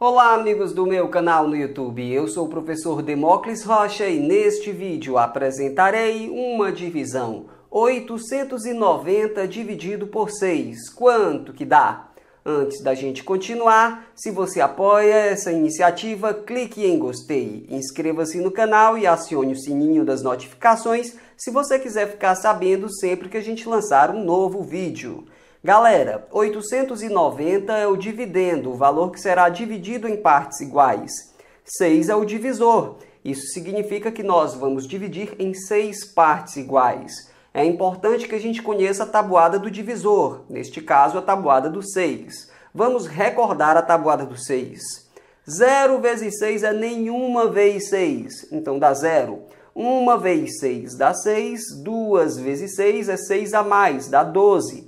Olá amigos do meu canal no YouTube, eu sou o professor Demócles Rocha e neste vídeo apresentarei uma divisão 890 dividido por 6, quanto que dá? Antes da gente continuar, se você apoia essa iniciativa, clique em gostei, inscreva-se no canal e acione o sininho das notificações se você quiser ficar sabendo sempre que a gente lançar um novo vídeo. Galera, 890 é o dividendo, o valor que será dividido em partes iguais. 6 é o divisor. Isso significa que nós vamos dividir em 6 partes iguais. É importante que a gente conheça a tabuada do divisor, neste caso a tabuada do 6. Vamos recordar a tabuada do 6. 0 vezes 6 é nenhuma vez 6, então dá 0. 1 vezes 6 dá 6, 2 vezes 6 é 6 a mais, dá 12.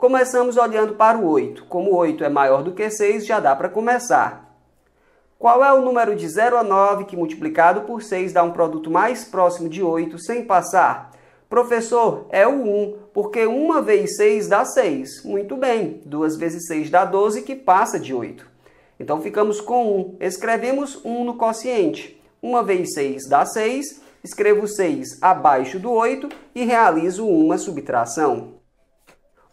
Começamos olhando para o 8. Como 8 é maior do que 6, já dá para começar. Qual é o número de 0 a 9 que multiplicado por 6 dá um produto mais próximo de 8 sem passar? Professor, é o 1, porque 1 vezes 6 dá 6. Muito bem, 2 vezes 6 dá 12, que passa de 8. Então ficamos com 1. Escrevemos 1 no quociente. 1 vezes 6 dá 6. Escrevo 6 abaixo do 8 e realizo uma subtração.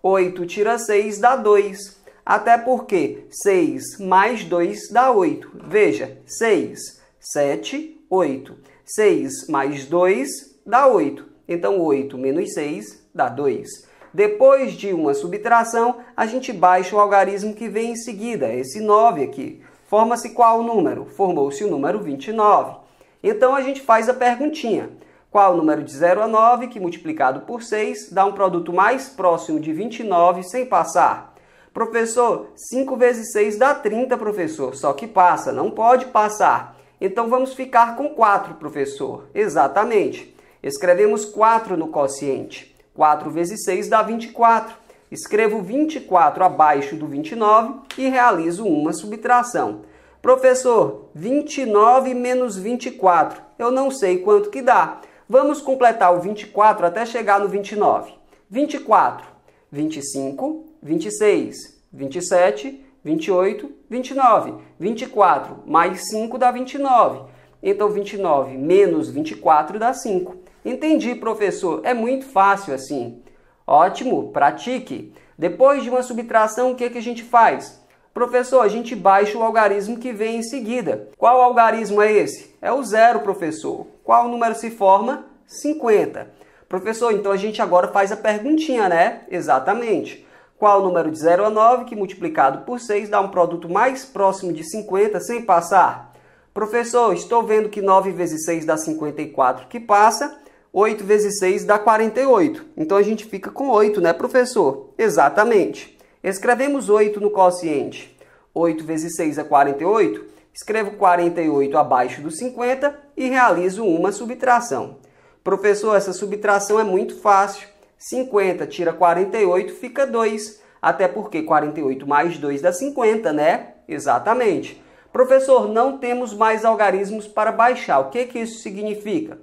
8 tira 6 dá 2. Até porque 6 mais 2 dá 8. Veja, 6, 7, 8. 6 mais 2 dá 8. Então, 8 menos 6 dá 2. Depois de uma subtração, a gente baixa o algarismo que vem em seguida, esse 9 aqui. Forma-se qual número? Formou-se o número 29. Então, a gente faz a perguntinha qual o número de 0 a 9, que multiplicado por 6 dá um produto mais próximo de 29 sem passar. Professor, 5 vezes 6 dá 30, professor, só que passa, não pode passar. Então vamos ficar com 4, professor. Exatamente. Escrevemos 4 no quociente. 4 vezes 6 dá 24. Escrevo 24 abaixo do 29 e realizo uma subtração. Professor, 29 menos 24. Eu não sei quanto que dá. Vamos completar o 24 até chegar no 29. 24, 25, 26, 27, 28, 29. 24 mais 5 dá 29. Então 29 menos 24 dá 5. Entendi, professor. É muito fácil assim. Ótimo, pratique. Depois de uma subtração, o que, é que a gente faz? Professor, a gente baixa o algarismo que vem em seguida. Qual algarismo é esse? É o zero, professor. Qual número se forma? 50. Professor, então a gente agora faz a perguntinha, né? Exatamente. Qual o número de 0 a 9 que multiplicado por 6 dá um produto mais próximo de 50 sem passar? Professor, estou vendo que 9 vezes 6 dá 54 que passa, 8 vezes 6 dá 48. Então a gente fica com 8, né, professor? Exatamente. Escrevemos 8 no quociente. 8 vezes 6 é 48. Escrevo 48 abaixo do 50 e realizo uma subtração. Professor, essa subtração é muito fácil. 50 tira 48 fica 2. Até porque 48 mais 2 dá 50, né? Exatamente. Professor, não temos mais algarismos para baixar. O que, que isso significa?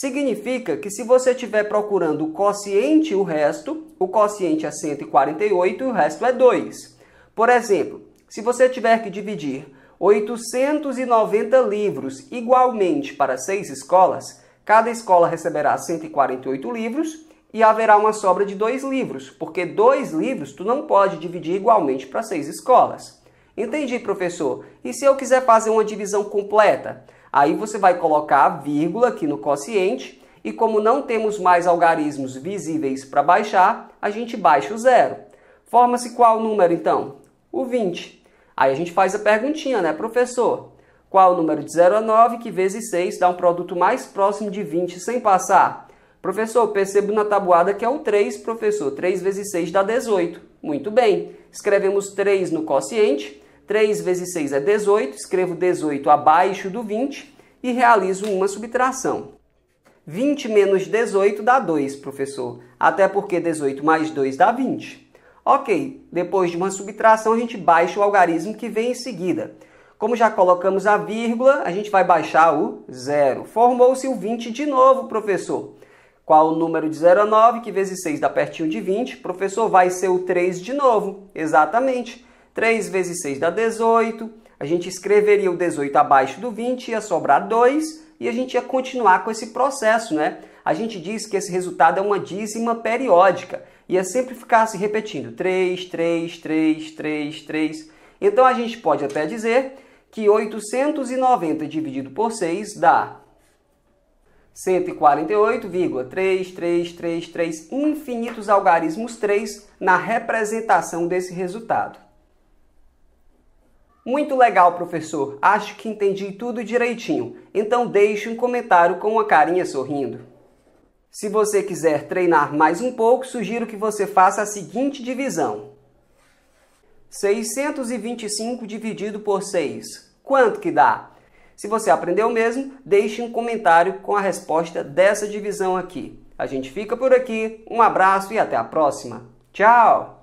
Significa que se você estiver procurando o quociente e o resto, o quociente é 148 e o resto é 2. Por exemplo, se você tiver que dividir 890 livros igualmente para seis escolas, cada escola receberá 148 livros e haverá uma sobra de dois livros, porque dois livros tu não pode dividir igualmente para seis escolas. Entendi, professor. E se eu quiser fazer uma divisão completa? Aí você vai colocar a vírgula aqui no quociente e como não temos mais algarismos visíveis para baixar, a gente baixa o zero. Forma-se qual número então? O 20. Aí a gente faz a perguntinha, né, professor? Qual o número de 0 a 9 que vezes 6 dá um produto mais próximo de 20 sem passar? Professor, percebo na tabuada que é o 3, professor. 3 vezes 6 dá 18. Muito bem. Escrevemos 3 no quociente 3 vezes 6 é 18, escrevo 18 abaixo do 20 e realizo uma subtração. 20 menos 18 dá 2, professor, até porque 18 mais 2 dá 20. Ok, depois de uma subtração, a gente baixa o algarismo que vem em seguida. Como já colocamos a vírgula, a gente vai baixar o zero. Formou-se o 20 de novo, professor. Qual o número de 0 a 9, que vezes 6 dá pertinho de 20? Professor, vai ser o 3 de novo. Exatamente. 3 vezes 6 dá 18. A gente escreveria o 18 abaixo do 20, ia sobrar 2 e a gente ia continuar com esse processo, né? A gente diz que esse resultado é uma dízima periódica. Ia é sempre ficar se repetindo: 3, 3, 3, 3, 3. Então a gente pode até dizer que 890 dividido por 6 dá 148,3333 infinitos algarismos 3 na representação desse resultado. Muito legal, professor. Acho que entendi tudo direitinho. Então deixe um comentário com uma carinha sorrindo. Se você quiser treinar mais um pouco, sugiro que você faça a seguinte divisão. 625 dividido por 6. Quanto que dá? Se você aprendeu mesmo, deixe um comentário com a resposta dessa divisão aqui. A gente fica por aqui, um abraço e até a próxima. Tchau!